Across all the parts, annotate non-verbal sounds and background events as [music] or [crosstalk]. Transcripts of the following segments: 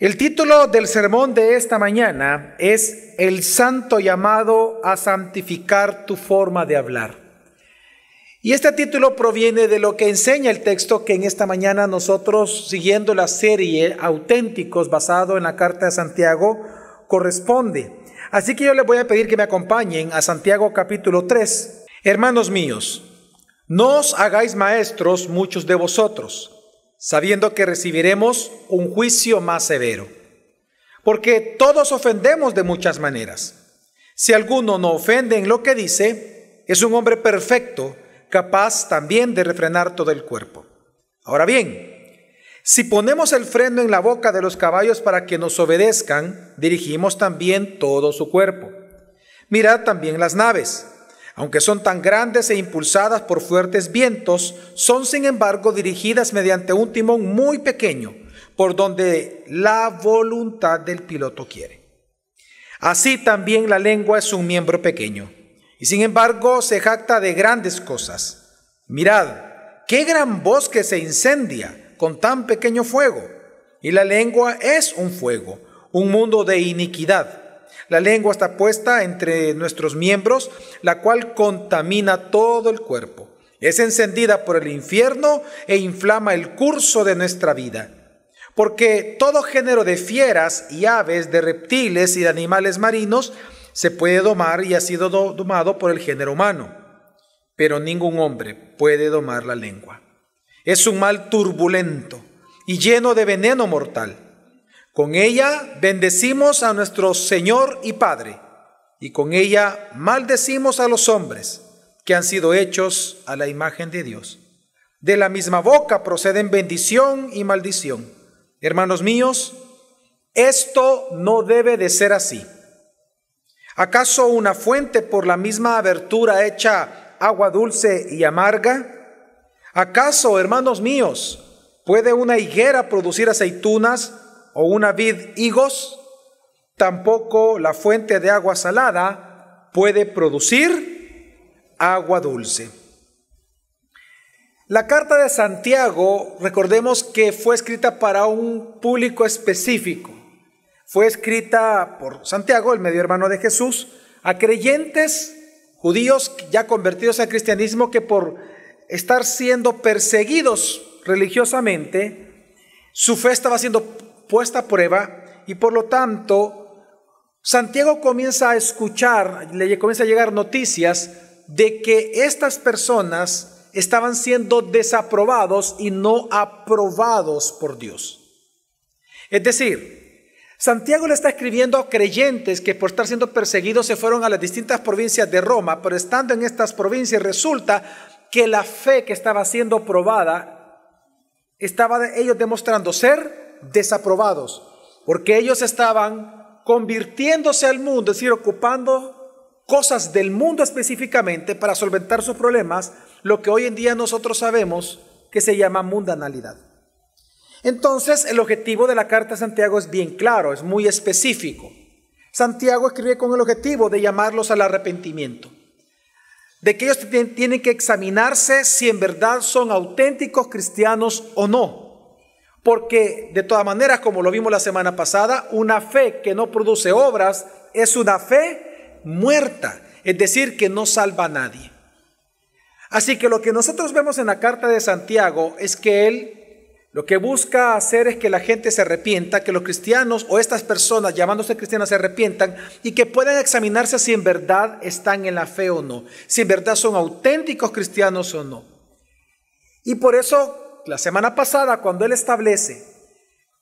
El título del sermón de esta mañana es El santo llamado a santificar tu forma de hablar. Y este título proviene de lo que enseña el texto que en esta mañana nosotros, siguiendo la serie Auténticos basado en la carta de Santiago, corresponde. Así que yo les voy a pedir que me acompañen a Santiago capítulo 3. Hermanos míos, no os hagáis maestros muchos de vosotros sabiendo que recibiremos un juicio más severo. Porque todos ofendemos de muchas maneras. Si alguno no ofende en lo que dice, es un hombre perfecto, capaz también de refrenar todo el cuerpo. Ahora bien, si ponemos el freno en la boca de los caballos para que nos obedezcan, dirigimos también todo su cuerpo. Mirad también las naves aunque son tan grandes e impulsadas por fuertes vientos, son sin embargo dirigidas mediante un timón muy pequeño, por donde la voluntad del piloto quiere. Así también la lengua es un miembro pequeño, y sin embargo se jacta de grandes cosas. Mirad, qué gran bosque se incendia con tan pequeño fuego. Y la lengua es un fuego, un mundo de iniquidad. La lengua está puesta entre nuestros miembros, la cual contamina todo el cuerpo. Es encendida por el infierno e inflama el curso de nuestra vida. Porque todo género de fieras y aves, de reptiles y de animales marinos se puede domar y ha sido domado por el género humano. Pero ningún hombre puede domar la lengua. Es un mal turbulento y lleno de veneno mortal con ella bendecimos a nuestro Señor y Padre, y con ella maldecimos a los hombres que han sido hechos a la imagen de Dios. De la misma boca proceden bendición y maldición. Hermanos míos, esto no debe de ser así. ¿Acaso una fuente por la misma abertura hecha agua dulce y amarga? ¿Acaso, hermanos míos, puede una higuera producir aceitunas o una vid higos, tampoco la fuente de agua salada puede producir agua dulce. La carta de Santiago, recordemos que fue escrita para un público específico. Fue escrita por Santiago, el medio hermano de Jesús, a creyentes judíos ya convertidos al cristianismo que por estar siendo perseguidos religiosamente, su fe estaba siendo puesta a prueba y por lo tanto Santiago comienza a escuchar, le comienza a llegar noticias de que estas personas estaban siendo desaprobados y no aprobados por Dios. Es decir, Santiago le está escribiendo a creyentes que por estar siendo perseguidos se fueron a las distintas provincias de Roma, pero estando en estas provincias resulta que la fe que estaba siendo probada estaba ellos demostrando ser desaprobados, porque ellos estaban convirtiéndose al mundo, es decir, ocupando cosas del mundo específicamente para solventar sus problemas, lo que hoy en día nosotros sabemos que se llama mundanalidad. Entonces, el objetivo de la carta de Santiago es bien claro, es muy específico. Santiago escribe con el objetivo de llamarlos al arrepentimiento, de que ellos tienen que examinarse si en verdad son auténticos cristianos o no. Porque de todas maneras, como lo vimos la semana pasada, una fe que no produce obras es una fe muerta, es decir, que no salva a nadie. Así que lo que nosotros vemos en la carta de Santiago es que él lo que busca hacer es que la gente se arrepienta, que los cristianos o estas personas llamándose cristianas se arrepientan y que puedan examinarse si en verdad están en la fe o no, si en verdad son auténticos cristianos o no. Y por eso la semana pasada cuando él establece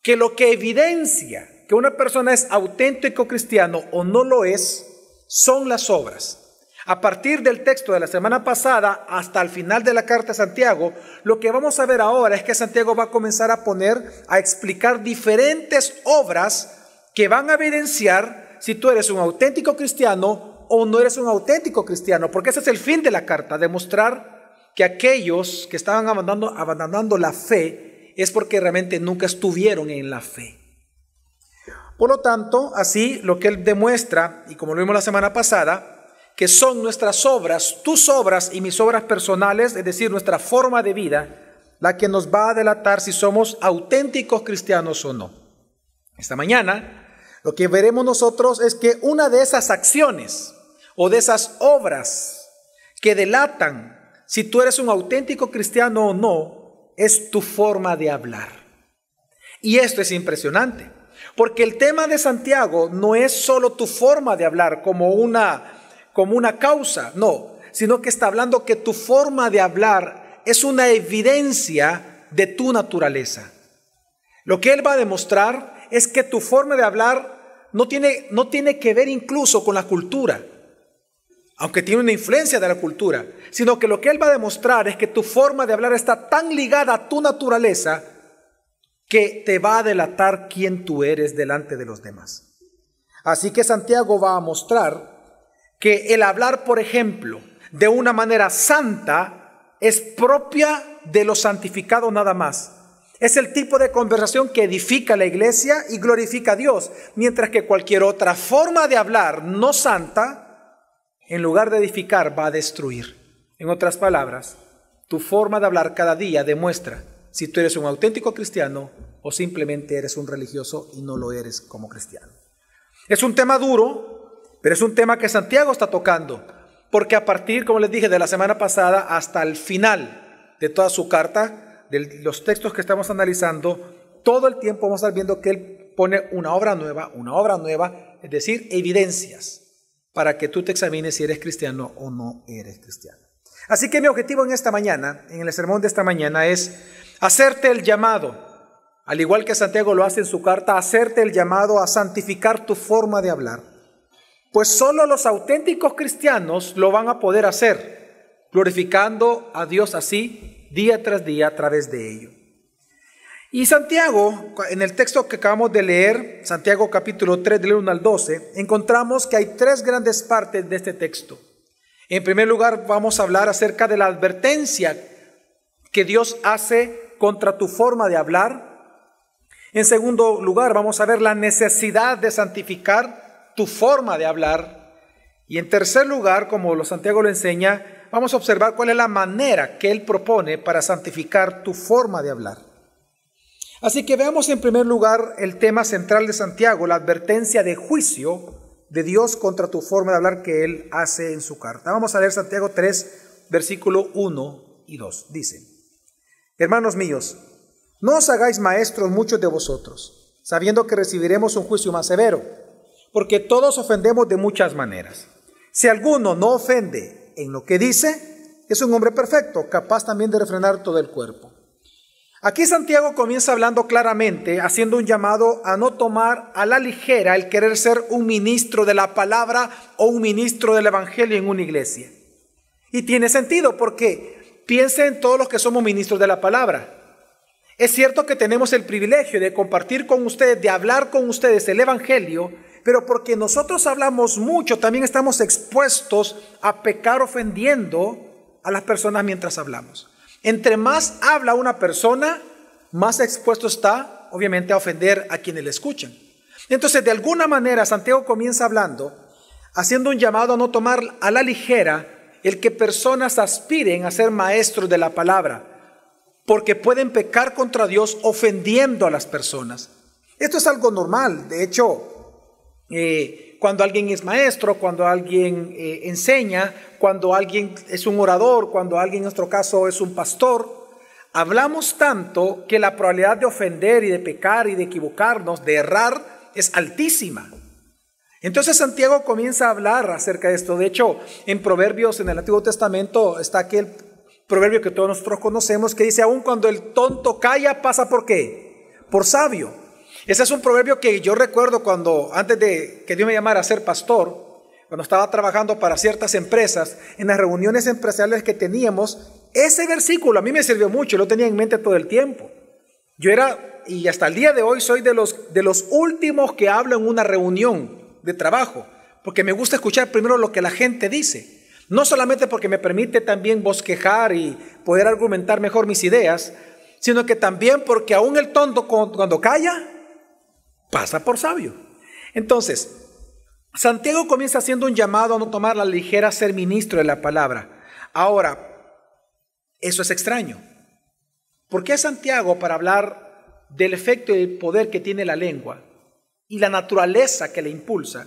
que lo que evidencia que una persona es auténtico cristiano o no lo es son las obras. A partir del texto de la semana pasada hasta el final de la carta Santiago, lo que vamos a ver ahora es que Santiago va a comenzar a poner, a explicar diferentes obras que van a evidenciar si tú eres un auténtico cristiano o no eres un auténtico cristiano, porque ese es el fin de la carta, demostrar que aquellos que estaban abandonando, abandonando la fe es porque realmente nunca estuvieron en la fe. Por lo tanto, así lo que él demuestra, y como lo vimos la semana pasada, que son nuestras obras, tus obras y mis obras personales, es decir, nuestra forma de vida, la que nos va a delatar si somos auténticos cristianos o no. Esta mañana, lo que veremos nosotros es que una de esas acciones o de esas obras que delatan si tú eres un auténtico cristiano o no, es tu forma de hablar. Y esto es impresionante, porque el tema de Santiago no es solo tu forma de hablar como una, como una causa, no, sino que está hablando que tu forma de hablar es una evidencia de tu naturaleza. Lo que él va a demostrar es que tu forma de hablar no tiene, no tiene que ver incluso con la cultura, aunque tiene una influencia de la cultura, sino que lo que él va a demostrar es que tu forma de hablar está tan ligada a tu naturaleza que te va a delatar quién tú eres delante de los demás. Así que Santiago va a mostrar que el hablar, por ejemplo, de una manera santa es propia de lo santificado nada más. Es el tipo de conversación que edifica la iglesia y glorifica a Dios, mientras que cualquier otra forma de hablar no santa, en lugar de edificar, va a destruir. En otras palabras, tu forma de hablar cada día demuestra si tú eres un auténtico cristiano o simplemente eres un religioso y no lo eres como cristiano. Es un tema duro, pero es un tema que Santiago está tocando, porque a partir, como les dije, de la semana pasada hasta el final de toda su carta, de los textos que estamos analizando, todo el tiempo vamos a estar viendo que él pone una obra nueva, una obra nueva, es decir, evidencias para que tú te examines si eres cristiano o no eres cristiano. Así que mi objetivo en esta mañana, en el sermón de esta mañana, es hacerte el llamado, al igual que Santiago lo hace en su carta, hacerte el llamado a santificar tu forma de hablar. Pues solo los auténticos cristianos lo van a poder hacer, glorificando a Dios así día tras día a través de ello. Y Santiago, en el texto que acabamos de leer, Santiago capítulo 3 del 1 al 12, encontramos que hay tres grandes partes de este texto. En primer lugar, vamos a hablar acerca de la advertencia que Dios hace contra tu forma de hablar. En segundo lugar, vamos a ver la necesidad de santificar tu forma de hablar. Y en tercer lugar, como lo Santiago lo enseña, vamos a observar cuál es la manera que él propone para santificar tu forma de hablar. Así que veamos en primer lugar el tema central de Santiago, la advertencia de juicio de Dios contra tu forma de hablar que él hace en su carta. Vamos a leer Santiago 3, versículo 1 y 2. Dice, hermanos míos, no os hagáis maestros muchos de vosotros, sabiendo que recibiremos un juicio más severo, porque todos ofendemos de muchas maneras. Si alguno no ofende en lo que dice, es un hombre perfecto, capaz también de refrenar todo el cuerpo. Aquí Santiago comienza hablando claramente, haciendo un llamado a no tomar a la ligera el querer ser un ministro de la palabra o un ministro del Evangelio en una iglesia. Y tiene sentido porque piense en todos los que somos ministros de la palabra. Es cierto que tenemos el privilegio de compartir con ustedes, de hablar con ustedes el Evangelio, pero porque nosotros hablamos mucho, también estamos expuestos a pecar ofendiendo a las personas mientras hablamos. Entre más habla una persona, más expuesto está, obviamente, a ofender a quienes le escuchan. Entonces, de alguna manera, Santiago comienza hablando, haciendo un llamado a no tomar a la ligera el que personas aspiren a ser maestros de la palabra, porque pueden pecar contra Dios ofendiendo a las personas. Esto es algo normal, de hecho, eh, cuando alguien es maestro, cuando alguien eh, enseña, cuando alguien es un orador, cuando alguien en nuestro caso es un pastor, hablamos tanto que la probabilidad de ofender y de pecar y de equivocarnos, de errar, es altísima. Entonces Santiago comienza a hablar acerca de esto. De hecho, en Proverbios, en el Antiguo Testamento, está aquel proverbio que todos nosotros conocemos que dice, aun cuando el tonto calla, pasa por qué? Por sabio. Ese es un proverbio que yo recuerdo cuando, antes de que Dios me llamara a ser pastor, cuando estaba trabajando para ciertas empresas, en las reuniones empresariales que teníamos, ese versículo a mí me sirvió mucho, lo tenía en mente todo el tiempo. Yo era, y hasta el día de hoy soy de los, de los últimos que hablo en una reunión de trabajo, porque me gusta escuchar primero lo que la gente dice. No solamente porque me permite también bosquejar y poder argumentar mejor mis ideas, sino que también porque aún el tonto cuando calla, pasa por sabio. Entonces, Santiago comienza haciendo un llamado a no tomar la ligera ser ministro de la palabra. Ahora, eso es extraño. ¿Por qué Santiago para hablar del efecto y el poder que tiene la lengua y la naturaleza que le impulsa?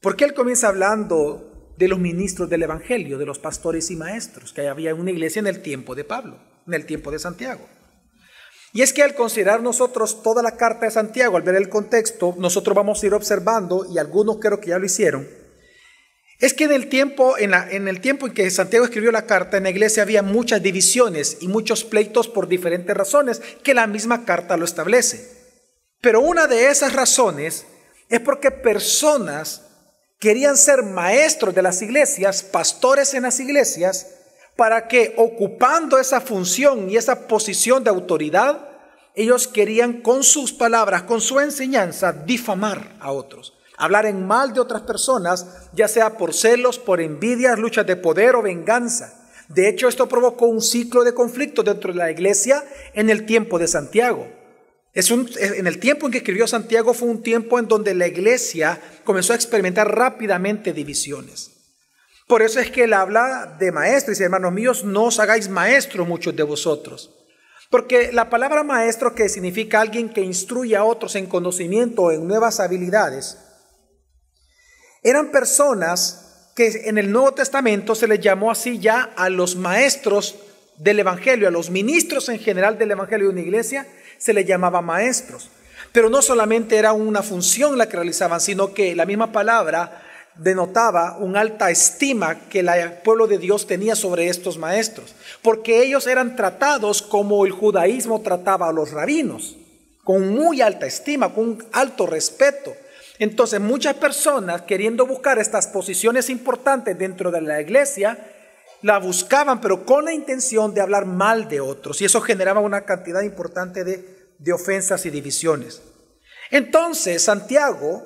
¿Por qué él comienza hablando de los ministros del Evangelio, de los pastores y maestros que había en una iglesia en el tiempo de Pablo, en el tiempo de Santiago? Y es que al considerar nosotros toda la carta de Santiago, al ver el contexto, nosotros vamos a ir observando, y algunos creo que ya lo hicieron, es que en el tiempo en, en el tiempo en que Santiago escribió la carta, en la iglesia había muchas divisiones y muchos pleitos por diferentes razones que la misma carta lo establece. Pero una de esas razones es porque personas querían ser maestros de las iglesias, pastores en las iglesias, para que ocupando esa función y esa posición de autoridad, ellos querían con sus palabras, con su enseñanza, difamar a otros, hablar en mal de otras personas, ya sea por celos, por envidias, luchas de poder o venganza. De hecho, esto provocó un ciclo de conflictos dentro de la iglesia en el tiempo de Santiago. Eh, en el tiempo en que escribió Santiago fue un tiempo en donde la iglesia comenzó a experimentar rápidamente divisiones. Por eso es que él habla de maestro y dice, hermanos míos, no os hagáis maestros muchos de vosotros. Porque la palabra maestro, que significa alguien que instruye a otros en conocimiento o en nuevas habilidades, eran personas que en el Nuevo Testamento se les llamó así ya a los maestros del Evangelio, a los ministros en general del Evangelio de una iglesia, se les llamaba maestros. Pero no solamente era una función la que realizaban, sino que la misma palabra denotaba una alta estima que el pueblo de Dios tenía sobre estos maestros, porque ellos eran tratados como el judaísmo trataba a los rabinos, con muy alta estima, con alto respeto. Entonces muchas personas queriendo buscar estas posiciones importantes dentro de la iglesia, la buscaban, pero con la intención de hablar mal de otros, y eso generaba una cantidad importante de ofensas y divisiones. Entonces Santiago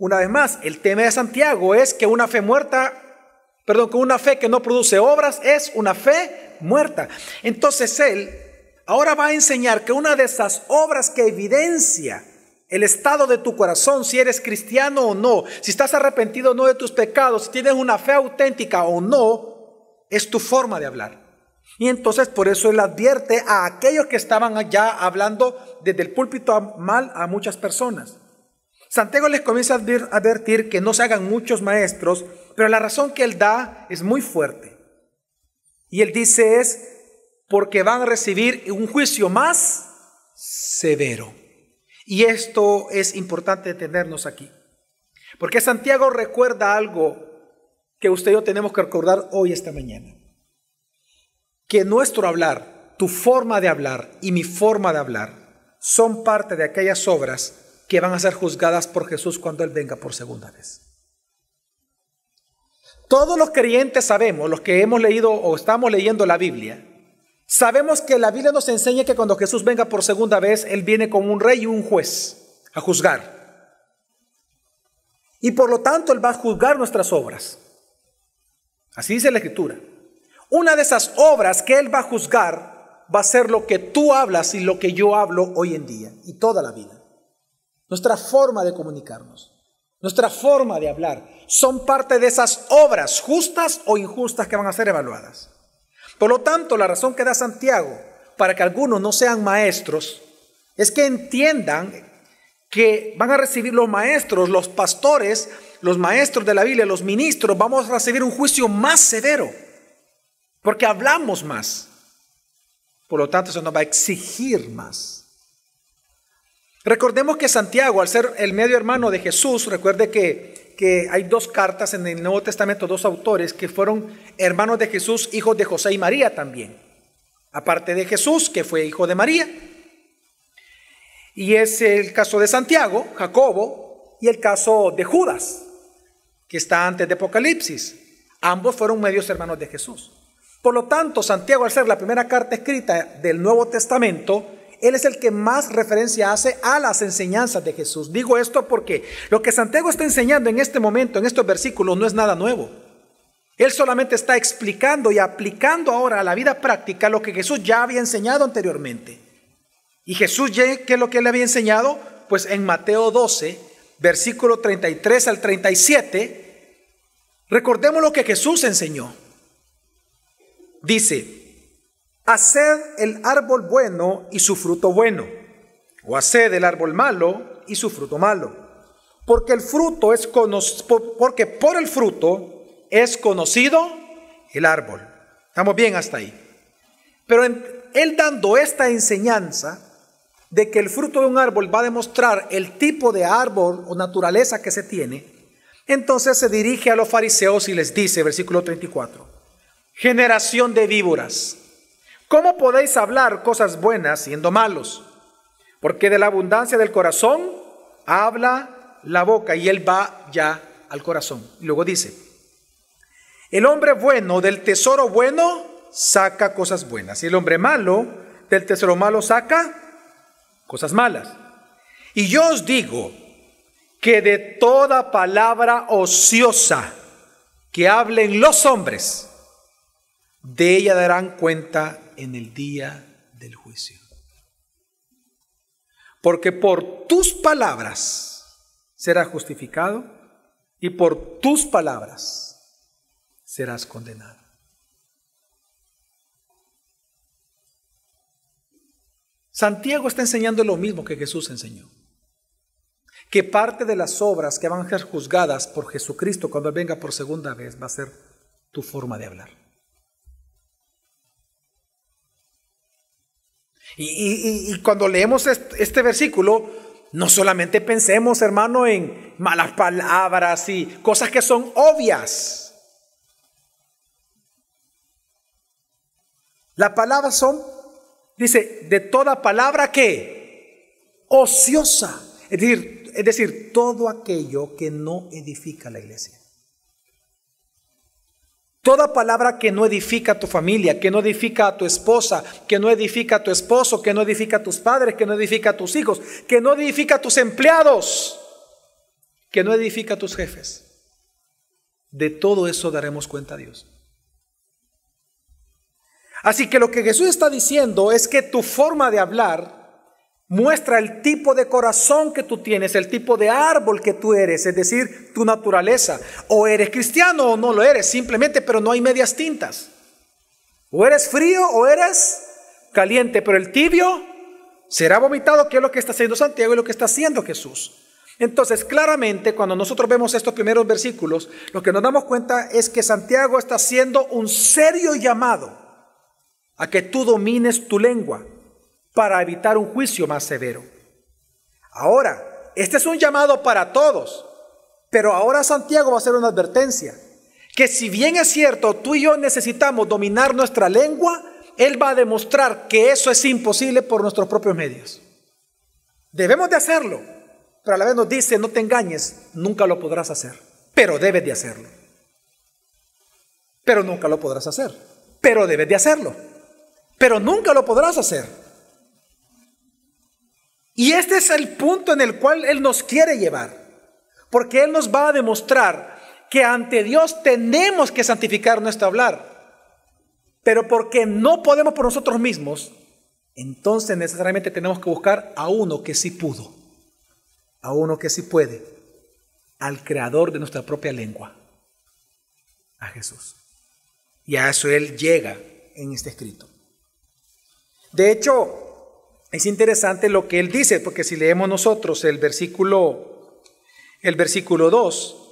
una vez más, el tema de Santiago es que una fe muerta, perdón, que una fe que no produce obras es una fe muerta. Entonces él ahora va a enseñar que una de esas obras que evidencia el estado de tu corazón, si eres cristiano o no, si estás arrepentido o no de tus pecados, si tienes una fe auténtica o no, es tu forma de hablar. Y entonces por eso él advierte a aquellos que estaban allá hablando desde el púlpito mal a muchas personas. Santiago les comienza a advertir que no se hagan muchos maestros, pero la razón que él da es muy fuerte. Y él dice es porque van a recibir un juicio más severo. Y esto es importante detenernos aquí. Porque Santiago recuerda algo que usted y yo tenemos que recordar hoy, esta mañana. Que nuestro hablar, tu forma de hablar y mi forma de hablar son parte de aquellas obras que van a ser juzgadas por Jesús cuando Él venga por segunda vez. Todos los creyentes sabemos, los que hemos leído o estamos leyendo la Biblia, sabemos que la Biblia nos enseña que cuando Jesús venga por segunda vez, Él viene como un rey y un juez a juzgar. Y por lo tanto Él va a juzgar nuestras obras. Así dice la Escritura. Una de esas obras que Él va a juzgar va a ser lo que tú hablas y lo que yo hablo hoy en día y toda la vida nuestra forma de comunicarnos, nuestra forma de hablar, son parte de esas obras justas o injustas que van a ser evaluadas. Por lo tanto, la razón que da Santiago para que algunos no sean maestros es que entiendan que van a recibir los maestros, los pastores, los maestros de la Biblia, los ministros, vamos a recibir un juicio más severo, porque hablamos más. Por lo tanto, eso nos va a exigir más. Recordemos que Santiago, al ser el medio hermano de Jesús, recuerde que, hay dos cartas en el Nuevo Testamento, dos autores que fueron hermanos de Jesús, hijos de José y María también. Aparte de Jesús, que fue hijo de María. Y es el caso de Santiago, Jacobo, y el caso de Judas, que está antes de Apocalipsis. Ambos fueron medios hermanos de Jesús. Por lo tanto, Santiago, al ser la primera carta escrita del Nuevo Testamento, él es el que más referencia hace a las enseñanzas de Jesús. Digo esto porque lo que Santiago está enseñando en este momento, en estos versículos, no es nada nuevo. Él solamente está explicando y aplicando ahora a la vida práctica lo que Jesús ya había enseñado anteriormente. Y Jesús, ¿qué es lo que le había enseñado? Pues en Mateo 12, versículo 33 al 37, recordemos lo que Jesús enseñó. Dice, Haced el árbol bueno y su fruto bueno, o haced el árbol malo y su fruto malo. Porque el fruto es porque por el fruto es conocido el árbol. Estamos bien hasta ahí. Pero él dando esta enseñanza de que el fruto de un árbol va a demostrar el tipo de árbol o naturaleza que se tiene, entonces se dirige a los fariseos y les dice, versículo 34, generación de víboras. ¿Cómo podéis hablar cosas buenas siendo malos? Porque de la abundancia del corazón habla la boca y él va ya al corazón. Y luego dice, el hombre bueno del tesoro bueno saca cosas buenas y el hombre malo del tesoro malo saca cosas malas. Y yo os digo que de toda palabra ociosa que hablen los hombres, de ella darán cuenta en el día del juicio. Porque por tus palabras serás justificado y por tus palabras serás condenado. Santiago está enseñando lo mismo que Jesús enseñó. Que parte de las obras que van a ser juzgadas por Jesucristo cuando venga por segunda vez va a ser tu forma de hablar. Y, cuando leemos este, versículo, no solamente pensemos, hermano, en malas palabras y cosas que son obvias. Las palabras son, dice, de toda palabra que ociosa. Es decir, es decir, todo aquello que no edifica la iglesia. Toda palabra que no edifica a tu familia, que no edifica a tu esposa, que no edifica a tu esposo, que no edifica a tus padres, que no edifica a tus hijos, que no edifica a tus empleados, que no edifica a tus jefes. De todo eso daremos cuenta a Dios. Así que lo que Jesús está diciendo es que tu forma de hablar Muestra el tipo de corazón que tú tienes, el tipo de árbol que tú eres, es decir, tu naturaleza. O eres cristiano o no lo eres, simplemente, pero no hay medias tintas. O eres frío o eres caliente, pero el tibio será vomitado, que es lo que está haciendo Santiago y lo que está haciendo Jesús. Entonces, claramente, cuando nosotros vemos estos primeros versículos, lo que nos damos cuenta es que Santiago está haciendo un serio llamado a que tú domines tu lengua para evitar un juicio más severo. Ahora, este es un llamado para todos, pero ahora Santiago va a hacer una advertencia, que si bien es cierto, tú y yo necesitamos dominar nuestra lengua, Él va a demostrar que eso es imposible por nuestros propios medios. Debemos de hacerlo, pero a la vez nos dice, no te engañes, nunca lo podrás hacer, pero debes de hacerlo. Pero nunca lo podrás hacer, pero debes de hacerlo, pero nunca lo podrás hacer. Y este es el punto en el cual Él nos quiere llevar, porque Él nos va a demostrar que ante Dios tenemos que santificar nuestro hablar, pero porque no podemos por nosotros mismos, entonces necesariamente tenemos que buscar a uno que sí pudo, a uno que sí puede, al creador de nuestra propia lengua, a Jesús. Y a eso Él llega en este escrito. De hecho, es interesante lo que él dice, porque si leemos nosotros el versículo, el versículo 2,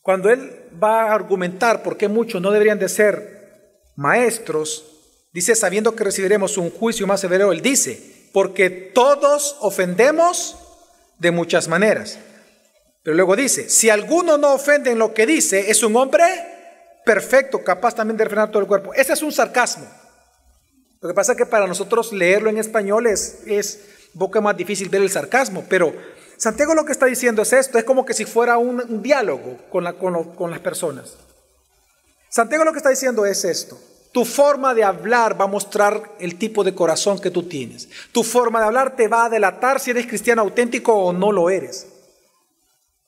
cuando él va a argumentar por qué muchos no deberían de ser maestros, dice, sabiendo que recibiremos un juicio más severo, él dice, porque todos ofendemos de muchas maneras. Pero luego dice, si alguno no ofende en lo que dice, es un hombre perfecto, capaz también de refrenar todo el cuerpo. Ese es un sarcasmo. Lo que pasa es que para nosotros leerlo en español es, es un más difícil ver el sarcasmo, pero Santiago lo que está diciendo es esto, es como que si fuera un, diálogo con las personas. Santiago lo que está diciendo es esto, tu forma de hablar va a mostrar el tipo de corazón que tú tienes. Tu forma de hablar te va a delatar si eres cristiano auténtico o no lo eres.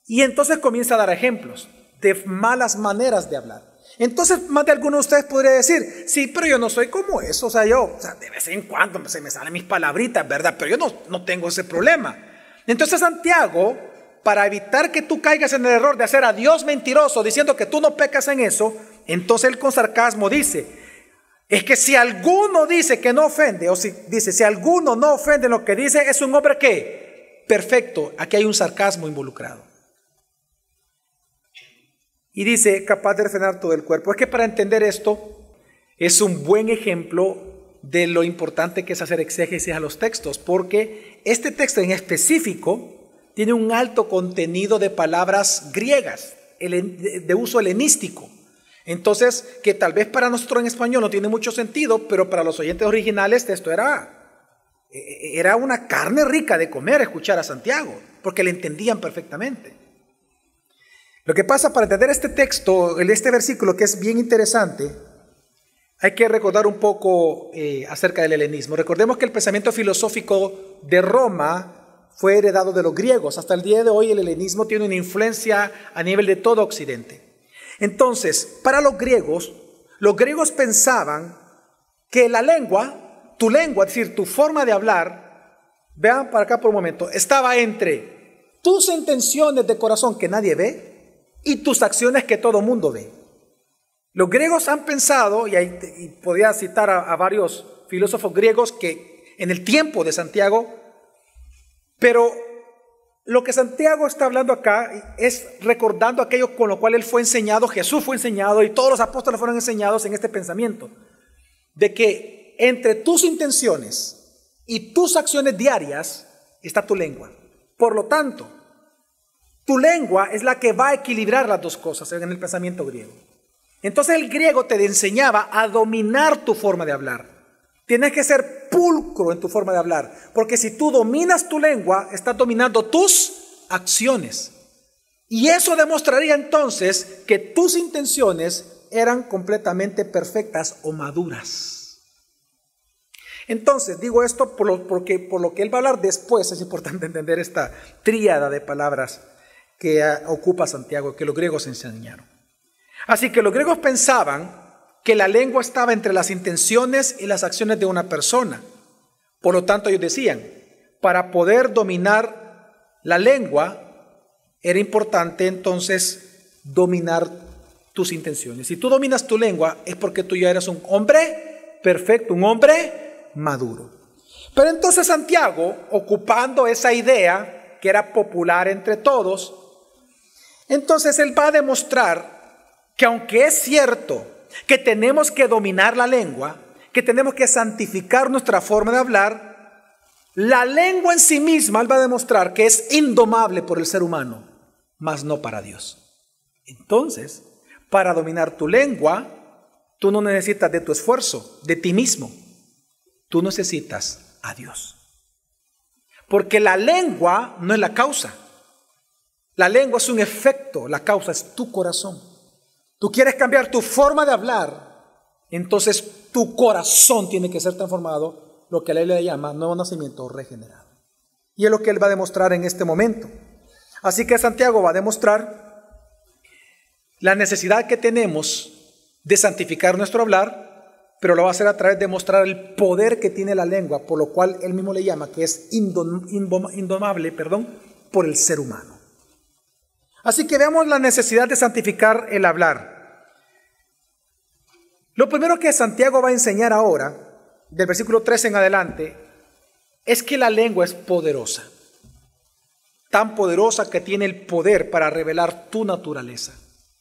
Y entonces comienza a dar ejemplos de malas maneras de hablar. Entonces, más de alguno de ustedes podría decir, sí, pero yo no soy como eso, o sea, yo, o sea, de vez en cuando se me salen mis palabritas, ¿verdad? Pero yo no, no tengo ese problema. Entonces, Santiago, para evitar que tú caigas en el error de hacer a Dios mentiroso, diciendo que tú no pecas en eso, entonces él con sarcasmo dice, es que si alguno dice que no ofende, o si dice, si alguno no ofende lo que dice, es un hombre que, perfecto, aquí hay un sarcasmo involucrado. Y dice, capaz de refrenar todo el cuerpo. Es que para entender esto es un buen ejemplo de lo importante que es hacer exégesis a los textos, porque este texto en específico tiene un alto contenido de palabras griegas, de uso helenístico. Entonces, que tal vez para nosotros en español no tiene mucho sentido, pero para los oyentes originales esto era, e, e, era una carne rica de comer escuchar a Santiago, porque le entendían perfectamente. Lo que pasa para entender este texto, este versículo que es bien interesante, hay que recordar un poco eh, acerca del helenismo. Recordemos que el pensamiento filosófico de Roma fue heredado de los griegos. Hasta el día de hoy el helenismo tiene una influencia a nivel de todo Occidente. Entonces, para los griegos, los griegos pensaban que la lengua, tu lengua, es decir, tu forma de hablar, vean para acá por un momento, estaba entre tus intenciones de corazón que nadie ve y tus acciones que todo mundo ve. Los griegos han pensado, y, ahí, podía citar a, a varios filósofos griegos que en el tiempo de Santiago, pero lo que Santiago está hablando acá es recordando aquello con lo cual él fue enseñado, Jesús fue enseñado y todos los apóstoles fueron enseñados en este pensamiento, de que entre tus intenciones y tus acciones diarias está tu lengua. Por lo tanto, tu lengua es la que va a equilibrar las dos cosas en el pensamiento griego. Entonces el griego te enseñaba a dominar tu forma de hablar. Tienes que ser pulcro en tu forma de hablar, porque si tú dominas tu lengua, estás dominando tus acciones. Y eso demostraría entonces que tus intenciones eran completamente perfectas o maduras. Entonces, digo esto por lo, porque, por lo que él va a hablar después, es importante [laughs] entender esta tríada de palabras que ocupa Santiago, que los griegos enseñaron. Así que los griegos pensaban que la lengua estaba entre las intenciones y las acciones de una persona. Por lo tanto, ellos decían, para poder dominar la lengua, era importante entonces dominar tus intenciones. Si tú dominas tu lengua, es porque tú ya eres un hombre perfecto, un hombre maduro. Pero entonces Santiago, ocupando esa idea que era popular entre todos, entonces Él va a demostrar que aunque es cierto que tenemos que dominar la lengua, que tenemos que santificar nuestra forma de hablar, la lengua en sí misma Él va a demostrar que es indomable por el ser humano, mas no para Dios. Entonces, para dominar tu lengua, tú no necesitas de tu esfuerzo, de ti mismo. Tú necesitas a Dios. Porque la lengua no es la causa. La lengua es un efecto, la causa es tu corazón. Tú quieres cambiar tu forma de hablar, entonces tu corazón tiene que ser transformado, lo que la le llama nuevo nacimiento regenerado. Y es lo que él va a demostrar en este momento. Así que Santiago va a demostrar la necesidad que tenemos de santificar nuestro hablar, pero lo va a hacer a través de mostrar el poder que tiene la lengua, por lo cual él mismo le llama, que es indomable, perdón, por el ser humano. Así que veamos la necesidad de santificar el hablar. Lo primero que Santiago va a enseñar ahora, del versículo 3 en adelante, es que la lengua es poderosa. Tan poderosa que tiene el poder para revelar tu naturaleza.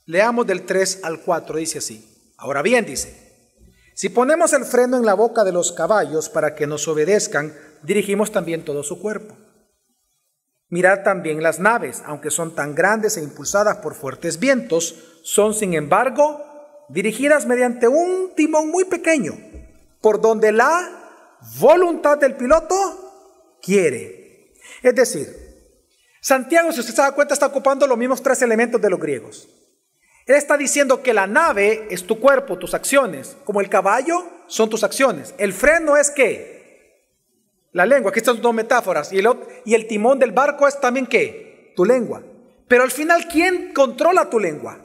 Leamos del 3 al 4, dice así. Ahora bien, dice, si ponemos el freno en la boca de los caballos para que nos obedezcan, dirigimos también todo su cuerpo. Mirad también las naves, aunque son tan grandes e impulsadas por fuertes vientos, son sin embargo dirigidas mediante un timón muy pequeño, por donde la voluntad del piloto quiere. Es decir, Santiago, si usted se da cuenta, está ocupando los mismos tres elementos de los griegos. Él está diciendo que la nave es tu cuerpo, tus acciones, como el caballo son tus acciones. El freno es que... La lengua, aquí están dos metáforas. Y el, y el timón del barco es también qué? Tu lengua. Pero al final, ¿quién controla tu lengua?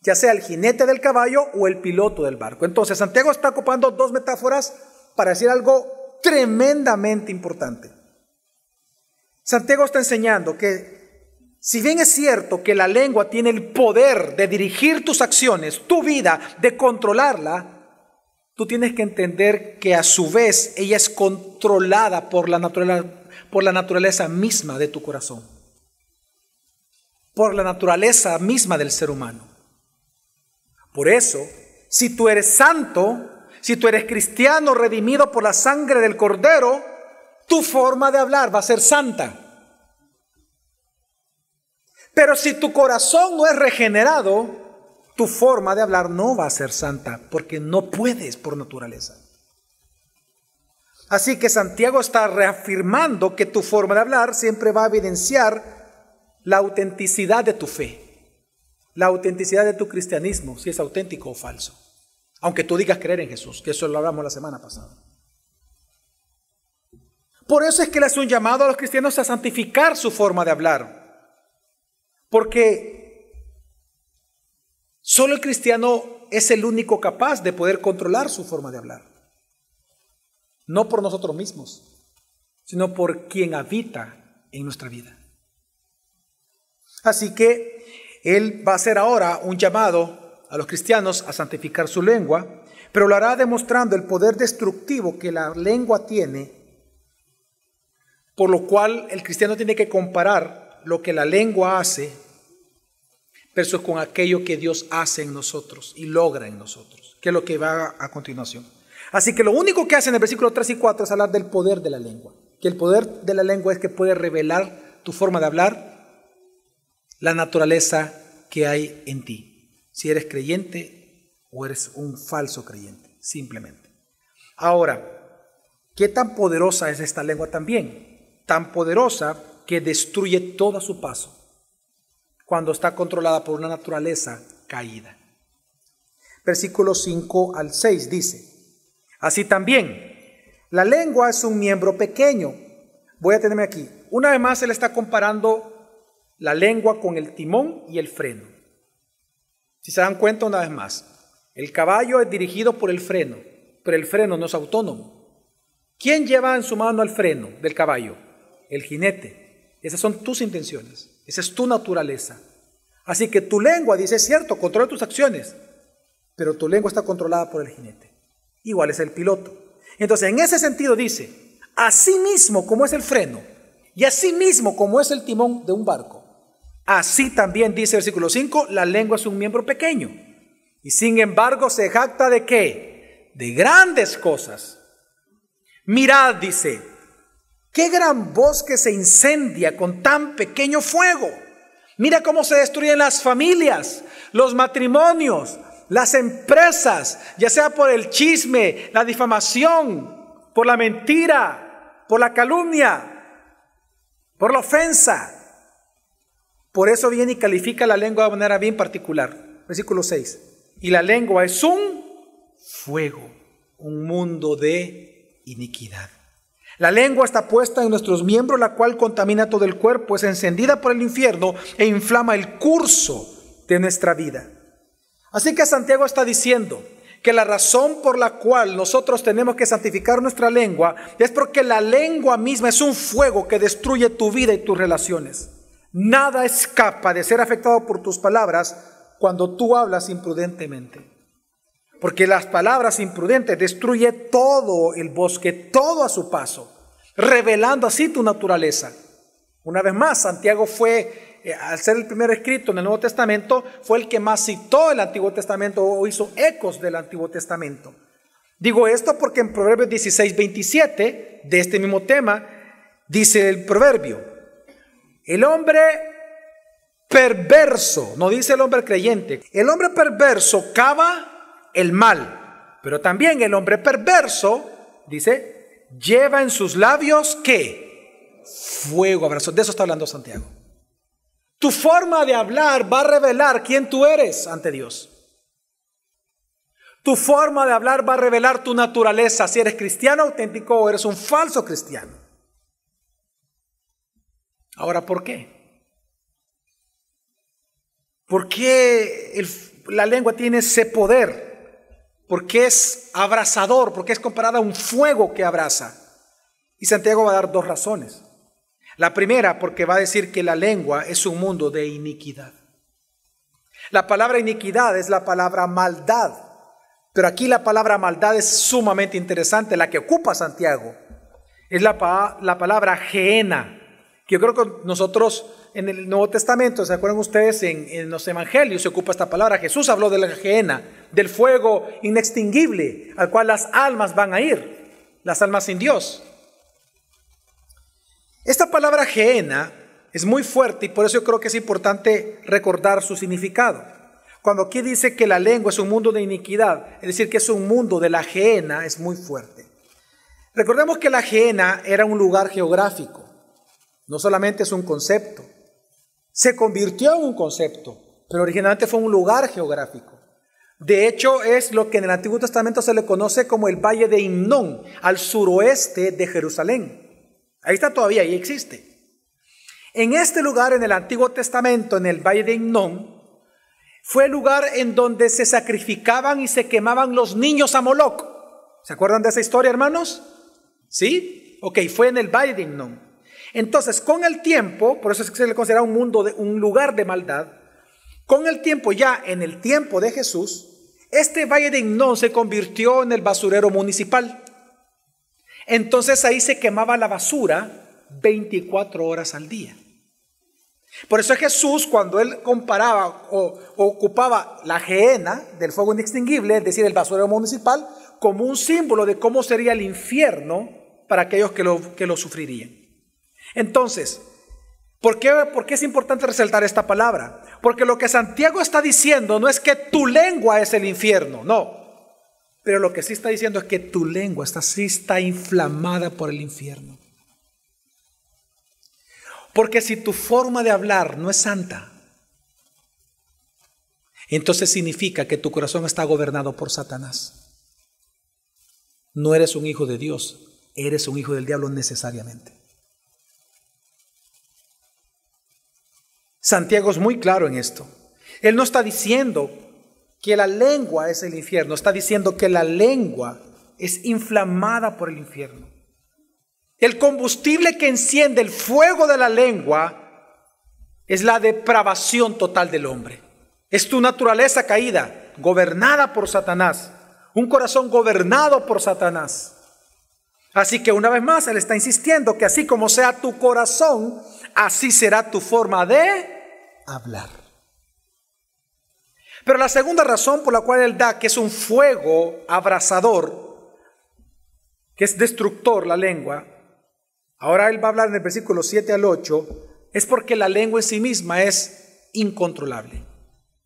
Ya sea el jinete del caballo o el piloto del barco. Entonces, Santiago está ocupando dos metáforas para decir algo tremendamente importante. Santiago está enseñando que si bien es cierto que la lengua tiene el poder de dirigir tus acciones, tu vida, de controlarla, Tú tienes que entender que a su vez ella es controlada por la naturaleza, por la naturaleza misma de tu corazón, por la naturaleza misma del ser humano. Por eso, si tú eres santo, si tú eres cristiano redimido por la sangre del cordero, tu forma de hablar va a ser santa. Pero si tu corazón no es regenerado, tu forma de hablar no va a ser santa, porque no puedes por naturaleza. Así que Santiago está reafirmando que tu forma de hablar siempre va a evidenciar la autenticidad de tu fe, la autenticidad de tu cristianismo, si es auténtico o falso. Aunque tú digas creer en Jesús, que eso lo hablamos la semana pasada. Por eso es que le hace un llamado a los cristianos a santificar su forma de hablar. Porque Solo el cristiano es el único capaz de poder controlar su forma de hablar. No por nosotros mismos, sino por quien habita en nuestra vida. Así que Él va a hacer ahora un llamado a los cristianos a santificar su lengua, pero lo hará demostrando el poder destructivo que la lengua tiene, por lo cual el cristiano tiene que comparar lo que la lengua hace es con aquello que Dios hace en nosotros y logra en nosotros, que es lo que va a continuación. Así que lo único que hace en el versículo 3 y 4 es hablar del poder de la lengua, que el poder de la lengua es que puede revelar tu forma de hablar, la naturaleza que hay en ti, si eres creyente o eres un falso creyente, simplemente. Ahora, ¿qué tan poderosa es esta lengua también? Tan poderosa que destruye todo su paso cuando está controlada por una naturaleza caída. Versículo 5 al 6 dice, así también, la lengua es un miembro pequeño. Voy a tenerme aquí. Una vez más, él está comparando la lengua con el timón y el freno. Si se dan cuenta una vez más, el caballo es dirigido por el freno, pero el freno no es autónomo. ¿Quién lleva en su mano el freno del caballo? El jinete. Esas son tus intenciones. Esa es tu naturaleza. Así que tu lengua, dice, es cierto, controla tus acciones, pero tu lengua está controlada por el jinete. Igual es el piloto. Entonces, en ese sentido dice, así mismo como es el freno y así mismo como es el timón de un barco, así también dice el versículo 5, la lengua es un miembro pequeño y sin embargo se jacta de qué? De grandes cosas. Mirad, dice, Qué gran bosque se incendia con tan pequeño fuego. Mira cómo se destruyen las familias, los matrimonios, las empresas, ya sea por el chisme, la difamación, por la mentira, por la calumnia, por la ofensa. Por eso viene y califica la lengua de manera bien particular. Versículo 6. Y la lengua es un fuego, un mundo de iniquidad. La lengua está puesta en nuestros miembros, la cual contamina todo el cuerpo, es encendida por el infierno e inflama el curso de nuestra vida. Así que Santiago está diciendo que la razón por la cual nosotros tenemos que santificar nuestra lengua es porque la lengua misma es un fuego que destruye tu vida y tus relaciones. Nada escapa de ser afectado por tus palabras cuando tú hablas imprudentemente porque las palabras imprudentes destruye todo el bosque, todo a su paso, revelando así tu naturaleza. Una vez más, Santiago fue, eh, al ser el primer escrito en el Nuevo Testamento, fue el que más citó el Antiguo Testamento o hizo ecos del Antiguo Testamento. Digo esto porque en Proverbios 16, 27, de este mismo tema, dice el proverbio, el hombre perverso, no dice el hombre creyente, el hombre perverso cava el mal, pero también el hombre perverso, dice, lleva en sus labios qué? Fuego abrazo. De eso está hablando Santiago. Tu forma de hablar va a revelar quién tú eres ante Dios. Tu forma de hablar va a revelar tu naturaleza, si eres cristiano auténtico o eres un falso cristiano. Ahora, ¿por qué? ¿Por qué la lengua tiene ese poder? porque es abrazador, porque es comparada a un fuego que abraza Y Santiago va a dar dos razones. La primera, porque va a decir que la lengua es un mundo de iniquidad. La palabra iniquidad es la palabra maldad, pero aquí la palabra maldad es sumamente interesante, la que ocupa Santiago. Es la, la palabra gena, que yo creo que nosotros en el Nuevo Testamento, ¿se acuerdan ustedes? En, los Evangelios se ocupa esta palabra. Jesús habló de la gehenna, del fuego inextinguible al cual las almas van a ir, las almas sin Dios. Esta palabra gehenna es muy fuerte y por eso creo que es importante recordar su significado. Cuando aquí dice que la lengua es un mundo de iniquidad, es decir, que es un mundo de la gehenna, es muy fuerte. Recordemos que la gehenna era un lugar geográfico, no solamente es un concepto se convirtió en un concepto, pero originalmente fue un lugar geográfico. De hecho, es lo que en el Antiguo Testamento se le conoce como el Valle de Himnón, al suroeste de Jerusalén. Ahí está todavía, ahí existe. En este lugar, en el Antiguo Testamento, en el Valle de Himnón, fue el lugar en donde se sacrificaban y se quemaban los niños a Moloc. ¿Se acuerdan de esa historia, hermanos? ¿Sí? Ok, fue en el Valle de Himnón. Entonces, con el tiempo, por eso es que se le considera un mundo, de, un lugar de maldad, con el tiempo, ya en el tiempo de Jesús, este valle de Innón se convirtió en el basurero municipal. Entonces ahí se quemaba la basura 24 horas al día. Por eso Jesús, cuando él comparaba o, ocupaba la gehenna del fuego inextinguible, es decir, el basurero municipal, como un símbolo de cómo sería el infierno para aquellos que que lo sufrirían. Entonces, ¿por qué, es importante resaltar esta palabra? Porque lo que Santiago está diciendo no es que tu lengua es el infierno, no. Pero lo que sí está diciendo es que tu lengua está, sí está inflamada por el infierno. Porque si tu forma de hablar no es santa, entonces significa que tu corazón está gobernado por Satanás. No eres un hijo de Dios, eres un hijo del diablo necesariamente. Santiago es muy claro en esto. Él no está diciendo que la lengua es el infierno, está diciendo que la lengua es inflamada por el infierno. El combustible que enciende el fuego de la lengua es la depravación total del hombre. Es tu naturaleza caída, gobernada por Satanás. Un corazón gobernado por Satanás. Así que una vez más, Él está insistiendo que así como sea tu corazón, así será tu forma de hablar. Pero la segunda razón por la cual Él da, que es un fuego abrasador, que es destructor la lengua, ahora Él va a hablar en el versículo 7 al 8, es porque la lengua en sí misma es incontrolable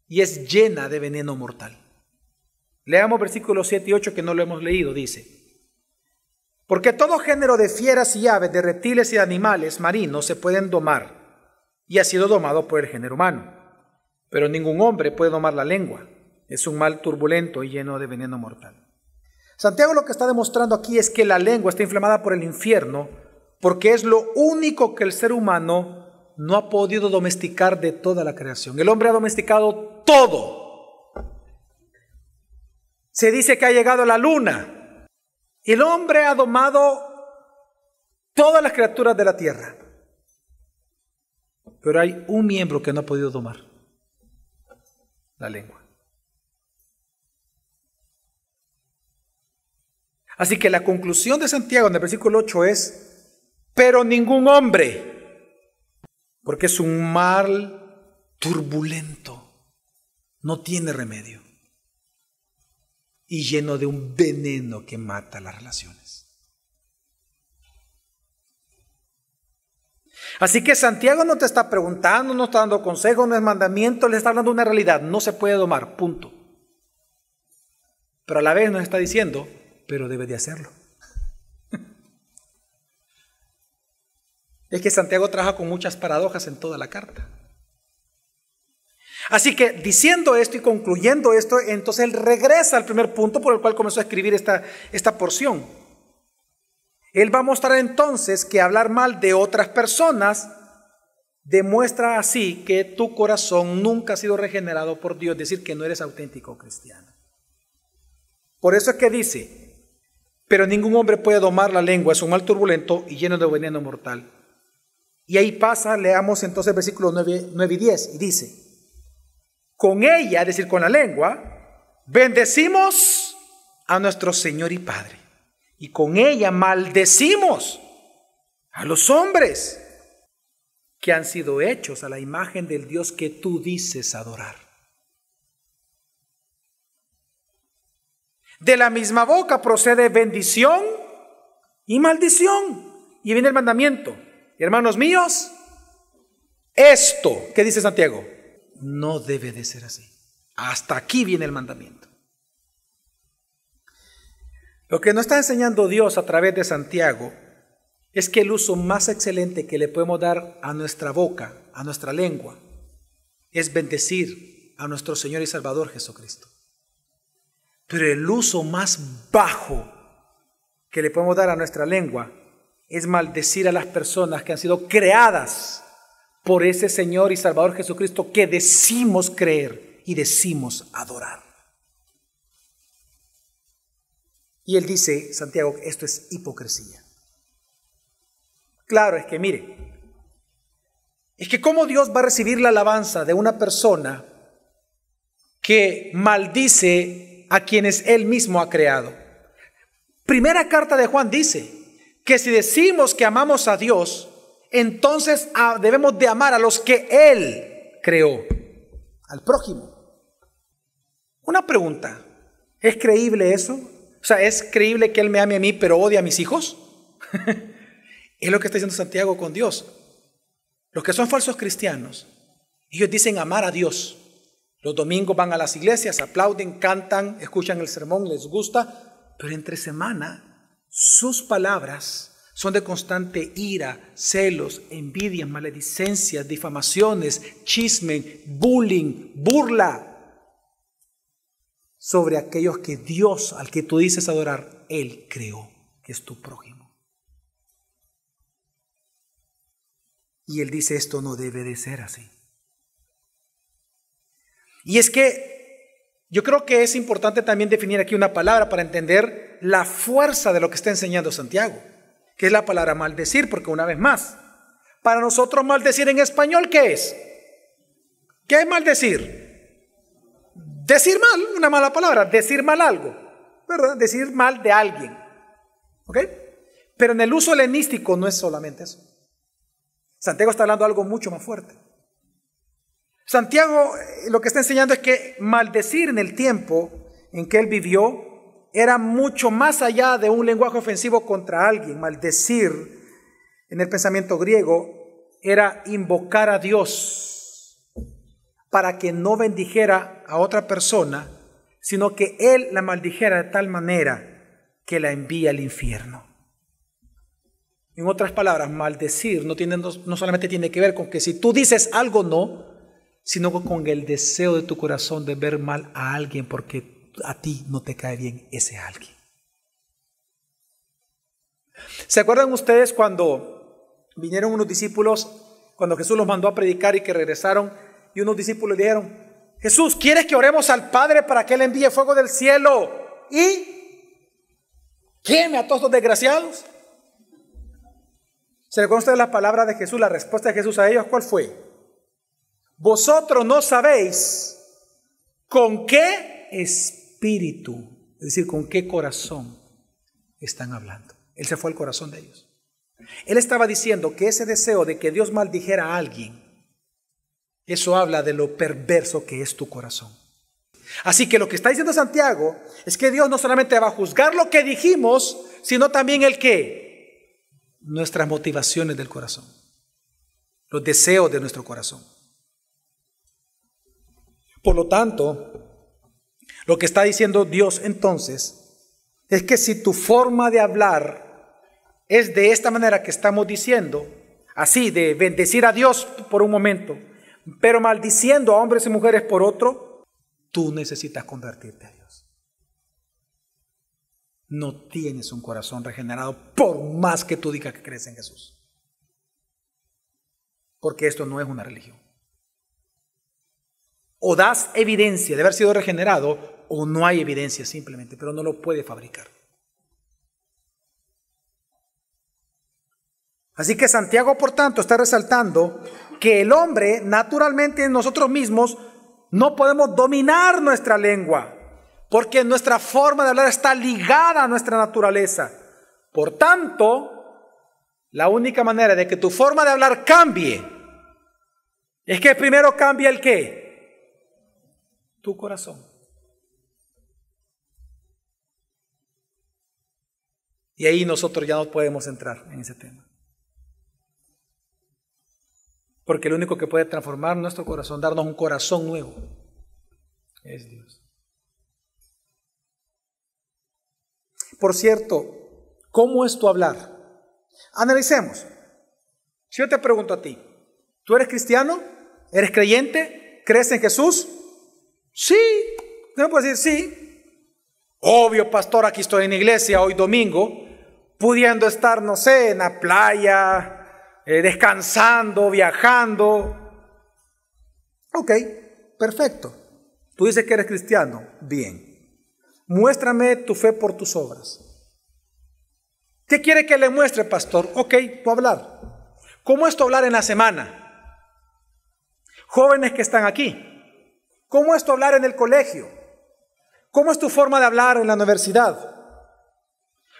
y es llena de veneno mortal. Leamos versículos 7 y 8 que no lo hemos leído, dice. Porque todo género de fieras y aves, de reptiles y de animales marinos se pueden domar y ha sido domado por el género humano. Pero ningún hombre puede domar la lengua. Es un mal turbulento y lleno de veneno mortal. Santiago lo que está demostrando aquí es que la lengua está inflamada por el infierno porque es lo único que el ser humano no ha podido domesticar de toda la creación. El hombre ha domesticado todo. Se dice que ha llegado la luna. El hombre ha domado todas las criaturas de la tierra pero hay un miembro que no ha podido tomar la lengua. Así que la conclusión de Santiago en el versículo 8 es, pero ningún hombre, porque es un mal turbulento, no tiene remedio y lleno de un veneno que mata las relaciones. Así que Santiago no te está preguntando, no está dando consejos, no es mandamiento, le está dando una realidad, no se puede domar, punto. Pero a la vez nos está diciendo, pero debe de hacerlo. [laughs] Es que Santiago trabaja con muchas paradojas en toda la carta. Así que diciendo esto y concluyendo esto, entonces él regresa al primer punto por el cual comenzó a escribir esta, esta porción. Él va a mostrar entonces que hablar mal de otras personas demuestra así que tu corazón nunca ha sido regenerado por Dios, decir que no eres auténtico cristiano. Por eso es que dice, pero ningún hombre puede domar la lengua, es un mal turbulento y lleno de veneno mortal. Y ahí pasa, leamos entonces versículos 9, 9 y 10, y dice, con ella, es decir, con la lengua, bendecimos a nuestro Señor y Padre y con ella maldecimos a los hombres que han sido hechos a la imagen del Dios que tú dices adorar. De la misma boca procede bendición y maldición. Y viene el mandamiento. Hermanos míos, esto que dice Santiago no debe de ser así. Hasta aquí viene el mandamiento. Lo que nos está enseñando Dios a través de Santiago es que el uso más excelente que le podemos dar a nuestra boca, a nuestra lengua, es bendecir a nuestro Señor y Salvador Jesucristo. Pero el uso más bajo que le podemos dar a nuestra lengua es maldecir a las personas que han sido creadas por ese Señor y Salvador Jesucristo que decimos creer y decimos adorar. Y él dice, Santiago, esto es hipocresía. Claro, es que mire, es que cómo Dios va a recibir la alabanza de una persona que maldice a quienes él mismo ha creado. Primera carta de Juan dice que si decimos que amamos a Dios, entonces ah, debemos de amar a los que él creó, al prójimo. Una pregunta, ¿es creíble eso? sea, ¿es creíble que Él me ame a mí pero odia a mis hijos? [laughs] es lo que está diciendo Santiago con Dios. Los que son falsos cristianos, ellos dicen amar a Dios. Los domingos van a las iglesias, aplauden, cantan, escuchan el sermón, les gusta, pero entre semana sus palabras son de constante ira, celos, envidia maledicencias, difamaciones, chisme, bullying, burla sobre aquellos que Dios, al que tú dices adorar, Él creó, que es tu prójimo. Y Él dice, esto no debe de ser así. Y es que yo creo que es importante también definir aquí una palabra para entender la fuerza de lo que está enseñando Santiago, que es la palabra maldecir, porque una vez más, para nosotros maldecir en español, ¿qué es? ¿Qué es maldecir? Decir mal, una mala palabra, decir mal algo, ¿verdad? Decir mal de alguien. ¿Ok? Pero en el uso helenístico no es solamente eso. Santiago está hablando algo mucho más fuerte. Santiago eh, lo que está enseñando es que maldecir en el tiempo en que él vivió era mucho más allá de un lenguaje ofensivo contra alguien. Maldecir en el pensamiento griego era invocar a Dios para que no bendijera a otra persona, sino que él la maldijera de tal manera que la envía al infierno. En otras palabras, maldecir no, no solamente tiene que ver con que si tú dices algo no, sino con el deseo de tu corazón de ver mal a alguien porque a ti no te cae bien ese alguien. ¿Se acuerdan ustedes cuando vinieron unos discípulos, cuando Jesús los mandó a predicar y que regresaron y unos discípulos le dijeron, Jesús, ¿quieres que oremos al Padre para que Él envíe fuego del cielo? ¿Y queme a todos los desgraciados? ¿Se le conoce la palabra de Jesús, la respuesta de Jesús a ellos? ¿Cuál fue? Vosotros no sabéis con qué espíritu, es decir, con qué corazón están hablando. Él se fue al corazón de ellos. Él estaba diciendo que ese deseo de que Dios maldijera a alguien eso habla de lo perverso que es tu corazón. Así que lo que está diciendo Santiago es que Dios no solamente va a juzgar lo que dijimos, sino también el que nuestras motivaciones del corazón, los deseos de nuestro corazón. Por lo tanto, lo que está diciendo Dios entonces es que si tu forma de hablar es de esta manera que estamos diciendo, así de bendecir a Dios por un momento, pero maldiciendo a hombres y mujeres por otro, tú necesitas convertirte a Dios. No tienes un corazón regenerado por más que tú digas que crees en Jesús. Porque esto no es una religión. O das evidencia de haber sido regenerado o no hay evidencia simplemente, pero no lo puede fabricar. Así que Santiago, por tanto, está resaltando que el hombre, naturalmente en nosotros mismos, no podemos dominar nuestra lengua, porque nuestra forma de hablar está ligada a nuestra naturaleza. Por tanto, la única manera de que tu forma de hablar cambie es que primero cambie el qué? Tu corazón. Y ahí nosotros ya no podemos entrar en ese tema. Porque el único que puede transformar nuestro corazón, darnos un corazón nuevo, es Dios. Por cierto, ¿cómo es tu hablar? Analicemos. Si yo te pregunto a ti, ¿tú eres cristiano? ¿Eres creyente? ¿Crees en Jesús? Sí. no me puedes decir sí? Obvio, pastor, aquí estoy en la iglesia hoy domingo, pudiendo estar, no sé, en la playa, eh, descansando, viajando. Ok, perfecto. Tú dices que eres cristiano. Bien. Muéstrame tu fe por tus obras. ¿Qué quiere que le muestre, pastor? Ok, tu hablar. ¿Cómo es tu hablar en la semana? Jóvenes que están aquí. ¿Cómo es tu hablar en el colegio? ¿Cómo es tu forma de hablar en la universidad?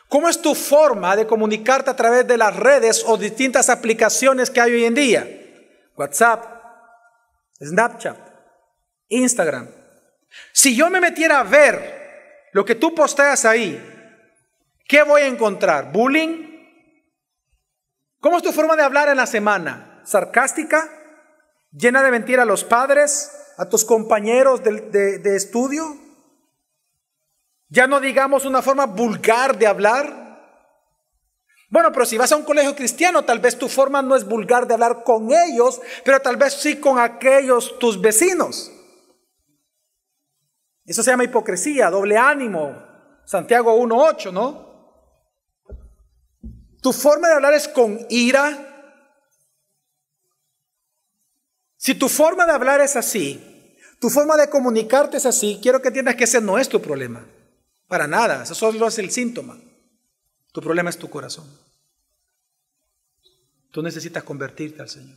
¿Cómo es tu forma de comunicarte a través de las redes o distintas aplicaciones que hay hoy en día? WhatsApp, Snapchat, Instagram. Si yo me metiera a ver lo que tú posteas ahí, ¿qué voy a encontrar? ¿Bullying? ¿Cómo es tu forma de hablar en la semana? ¿Sarcástica? ¿Llena de mentira a los padres? ¿A tus compañeros de, de estudio? Ya no digamos una forma vulgar de hablar. Bueno, pero si vas a un colegio cristiano, tal vez tu forma no es vulgar de hablar con ellos, pero tal vez sí con aquellos tus vecinos. Eso se llama hipocresía, doble ánimo. Santiago 1.8, ¿no? Tu forma de hablar es con ira. Si tu forma de hablar es así, tu forma de comunicarte es así, quiero que entiendas que ese no es tu problema. Para nada, eso solo es el síntoma. Tu problema es tu corazón. Tú necesitas convertirte al Señor.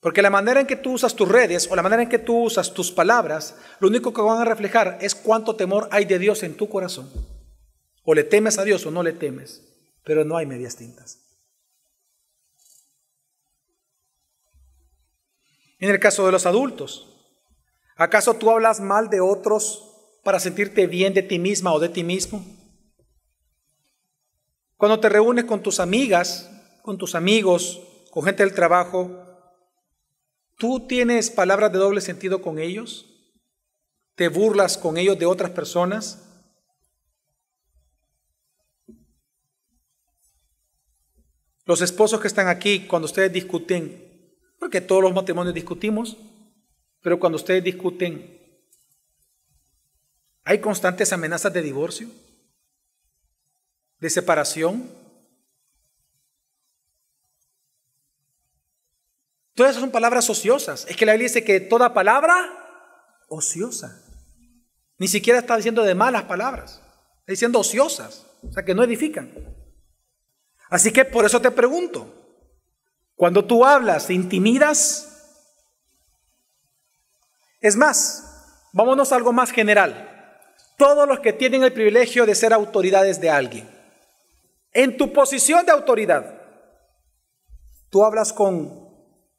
Porque la manera en que tú usas tus redes o la manera en que tú usas tus palabras, lo único que van a reflejar es cuánto temor hay de Dios en tu corazón. O le temes a Dios o no le temes, pero no hay medias tintas. En el caso de los adultos, ¿Acaso tú hablas mal de otros para sentirte bien de ti misma o de ti mismo? Cuando te reúnes con tus amigas, con tus amigos, con gente del trabajo, ¿tú tienes palabras de doble sentido con ellos? ¿Te burlas con ellos de otras personas? Los esposos que están aquí, cuando ustedes discuten, porque todos los matrimonios discutimos, pero cuando ustedes discuten, ¿hay constantes amenazas de divorcio? ¿De separación? Todas esas son palabras ociosas. Es que la Biblia dice que toda palabra ociosa. Ni siquiera está diciendo de malas palabras. Está diciendo ociosas. O sea, que no edifican. Así que por eso te pregunto. Cuando tú hablas, ¿intimidas? Es más, vámonos a algo más general. Todos los que tienen el privilegio de ser autoridades de alguien. En tu posición de autoridad, tú hablas con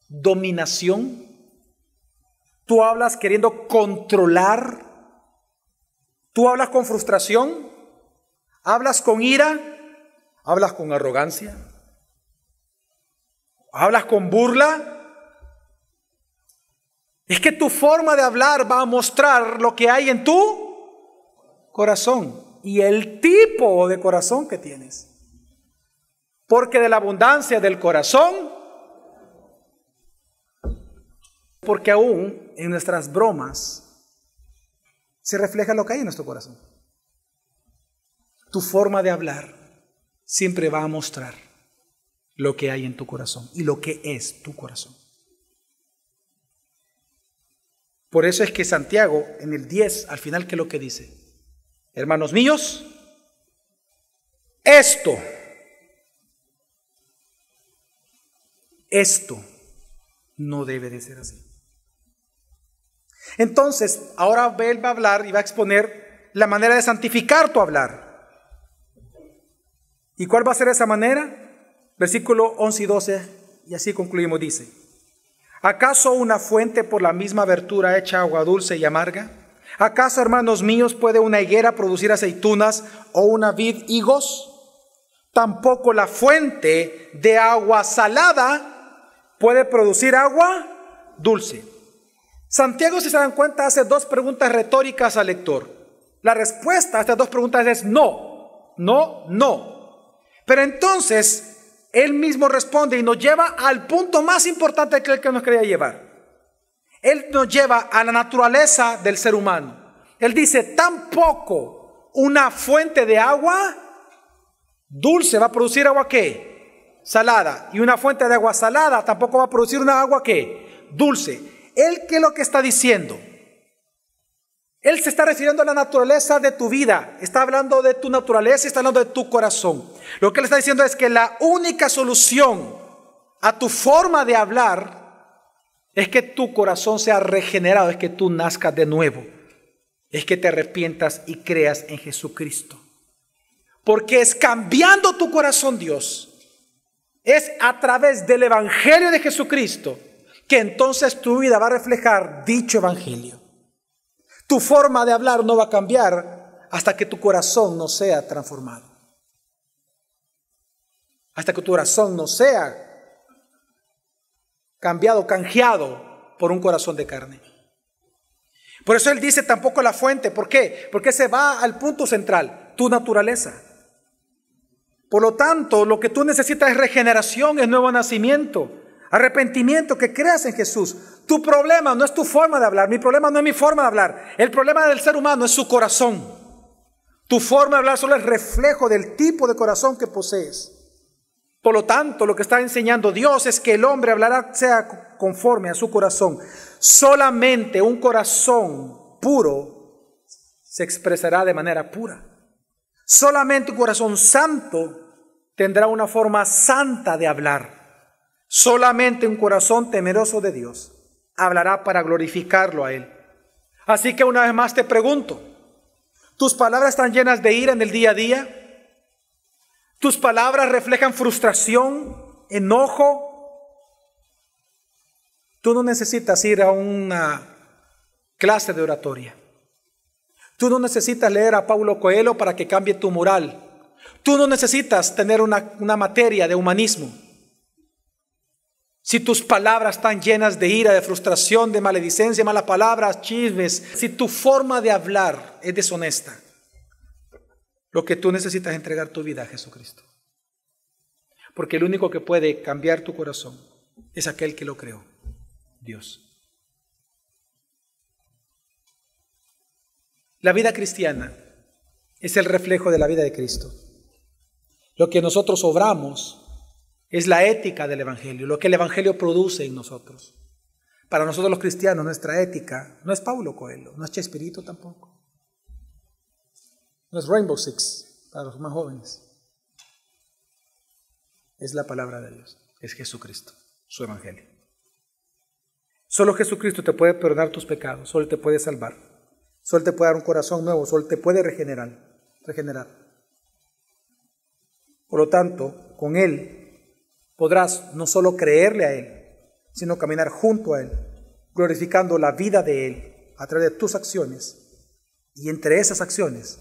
dominación, tú hablas queriendo controlar, tú hablas con frustración, hablas con ira, hablas con arrogancia, hablas con burla, es que tu forma de hablar va a mostrar lo que hay en tu corazón y el tipo de corazón que tienes. Porque de la abundancia del corazón, porque aún en nuestras bromas se refleja lo que hay en nuestro corazón. Tu forma de hablar siempre va a mostrar lo que hay en tu corazón y lo que es tu corazón. Por eso es que Santiago en el 10, al final, ¿qué es lo que dice? Hermanos míos, esto, esto no debe de ser así. Entonces, ahora él va a hablar y va a exponer la manera de santificar tu hablar. ¿Y cuál va a ser esa manera? Versículo 11 y 12, y así concluimos, dice. ¿Acaso una fuente por la misma abertura hecha agua dulce y amarga? ¿Acaso, hermanos míos, puede una higuera producir aceitunas o una vid higos? Tampoco la fuente de agua salada puede producir agua dulce. Santiago, si se dan cuenta, hace dos preguntas retóricas al lector. La respuesta a estas dos preguntas es no, no, no. Pero entonces él mismo responde y nos lleva al punto más importante que el que nos quería llevar. Él nos lleva a la naturaleza del ser humano. Él dice, tampoco una fuente de agua dulce va a producir agua qué? Salada. Y una fuente de agua salada tampoco va a producir una agua qué? Dulce. Él qué es lo que está diciendo? Él se está refiriendo a la naturaleza de tu vida. Está hablando de tu naturaleza, está hablando de tu corazón. Lo que él está diciendo es que la única solución a tu forma de hablar es que tu corazón sea regenerado, es que tú nazcas de nuevo, es que te arrepientas y creas en Jesucristo. Porque es cambiando tu corazón, Dios, es a través del Evangelio de Jesucristo que entonces tu vida va a reflejar dicho Evangelio. Tu forma de hablar no va a cambiar hasta que tu corazón no sea transformado hasta que tu corazón no sea cambiado, canjeado por un corazón de carne. Por eso él dice tampoco la fuente. ¿Por qué? Porque se va al punto central, tu naturaleza. Por lo tanto, lo que tú necesitas es regeneración, es nuevo nacimiento, arrepentimiento, que creas en Jesús. Tu problema no es tu forma de hablar, mi problema no es mi forma de hablar. El problema del ser humano es su corazón. Tu forma de hablar solo es reflejo del tipo de corazón que posees. Por lo tanto, lo que está enseñando Dios es que el hombre hablará sea conforme a su corazón. Solamente un corazón puro se expresará de manera pura. Solamente un corazón santo tendrá una forma santa de hablar. Solamente un corazón temeroso de Dios hablará para glorificarlo a Él. Así que una vez más te pregunto, ¿tus palabras están llenas de ira en el día a día? Tus palabras reflejan frustración, enojo. Tú no necesitas ir a una clase de oratoria. Tú no necesitas leer a Paulo Coelho para que cambie tu moral. Tú no necesitas tener una, una materia de humanismo. Si tus palabras están llenas de ira, de frustración, de maledicencia, malas palabras, chismes, si tu forma de hablar es deshonesta, lo que tú necesitas es entregar tu vida a Jesucristo. Porque el único que puede cambiar tu corazón es aquel que lo creó, Dios. La vida cristiana es el reflejo de la vida de Cristo. Lo que nosotros obramos es la ética del Evangelio, lo que el Evangelio produce en nosotros. Para nosotros los cristianos, nuestra ética no es Paulo Coelho, no es Chespirito tampoco. No es Rainbow Six para los más jóvenes. Es la palabra de Dios. Es Jesucristo, su Evangelio. Solo Jesucristo te puede perdonar tus pecados, solo te puede salvar, solo te puede dar un corazón nuevo, solo te puede regenerar. regenerar. Por lo tanto, con Él podrás no solo creerle a Él, sino caminar junto a Él, glorificando la vida de Él a través de tus acciones. Y entre esas acciones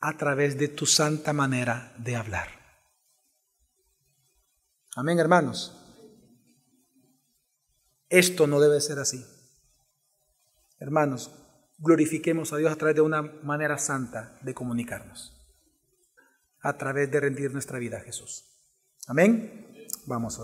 a través de tu santa manera de hablar. Amén, hermanos. Esto no debe ser así. Hermanos, glorifiquemos a Dios a través de una manera santa de comunicarnos, a través de rendir nuestra vida a Jesús. Amén. Vamos a